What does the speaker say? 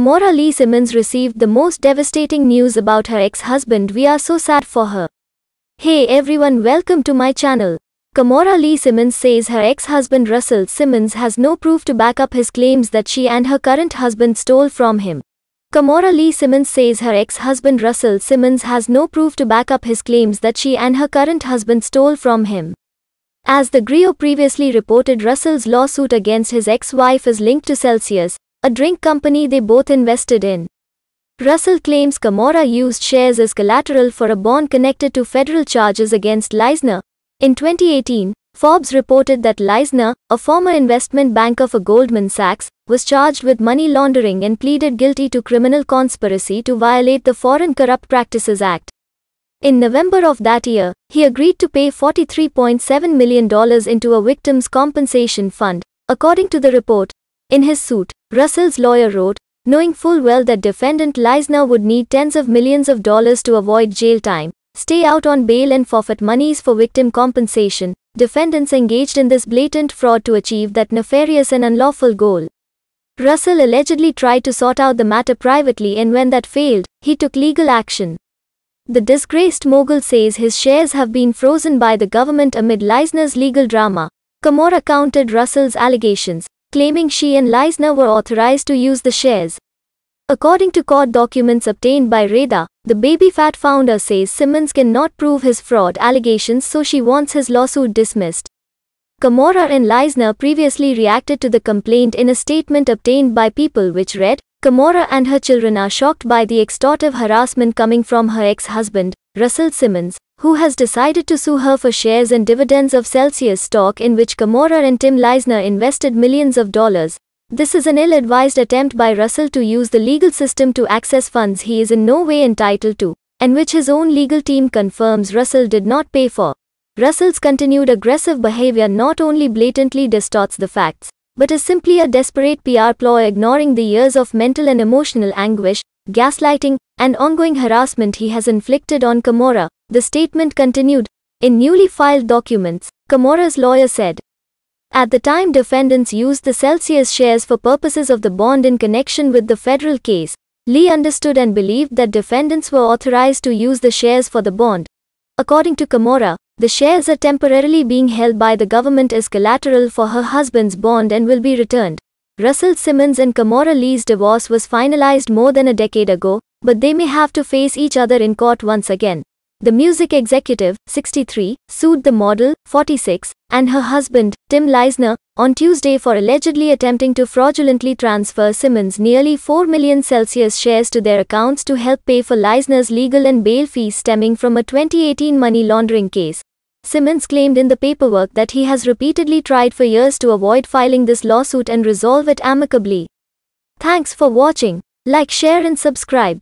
Mora Lee Simmons received the most devastating news about her ex-husband we are so sad for her. Hey everyone welcome to my channel. Kamora Lee Simmons says her ex-husband Russell Simmons has no proof to back up his claims that she and her current husband stole from him. Kamora Lee Simmons says her ex-husband Russell Simmons has no proof to back up his claims that she and her current husband stole from him. As the Grio previously reported Russell's lawsuit against his ex-wife is linked to Celsius, a drink company they both invested in. Russell claims Camorra used shares as collateral for a bond connected to federal charges against Leisner. In 2018, Forbes reported that Leisner, a former investment banker for Goldman Sachs, was charged with money laundering and pleaded guilty to criminal conspiracy to violate the Foreign Corrupt Practices Act. In November of that year, he agreed to pay $43.7 million into a victim's compensation fund, according to the report. In his suit, Russell's lawyer wrote, knowing full well that defendant Leisner would need tens of millions of dollars to avoid jail time, stay out on bail and forfeit monies for victim compensation, defendants engaged in this blatant fraud to achieve that nefarious and unlawful goal. Russell allegedly tried to sort out the matter privately and when that failed, he took legal action. The disgraced mogul says his shares have been frozen by the government amid Leisner's legal drama. Kamora countered Russell's allegations, claiming she and Leisner were authorized to use the shares. According to court documents obtained by Reda, the baby fat founder says Simmons cannot prove his fraud allegations so she wants his lawsuit dismissed. Kamora and Leisner previously reacted to the complaint in a statement obtained by People which read, Kamora and her children are shocked by the extortive harassment coming from her ex-husband, Russell Simmons who has decided to sue her for shares and dividends of Celsius stock in which Kamora and Tim Leisner invested millions of dollars. This is an ill-advised attempt by Russell to use the legal system to access funds he is in no way entitled to, and which his own legal team confirms Russell did not pay for. Russell's continued aggressive behavior not only blatantly distorts the facts, but is simply a desperate PR ploy ignoring the years of mental and emotional anguish, gaslighting, and ongoing harassment he has inflicted on Kamora, the statement continued, in newly filed documents, Camorra's lawyer said. At the time defendants used the Celsius shares for purposes of the bond in connection with the federal case, Lee understood and believed that defendants were authorized to use the shares for the bond. According to Camorra, the shares are temporarily being held by the government as collateral for her husband's bond and will be returned. Russell Simmons and Camorra Lee's divorce was finalized more than a decade ago, but they may have to face each other in court once again. The music executive, 63, sued the model, 46, and her husband, Tim Leisner, on Tuesday for allegedly attempting to fraudulently transfer Simmons' nearly 4 million Celsius shares to their accounts to help pay for Leisner's legal and bail fees stemming from a 2018 money laundering case. Simmons claimed in the paperwork that he has repeatedly tried for years to avoid filing this lawsuit and resolve it amicably. Thanks for watching. Like, share, and subscribe.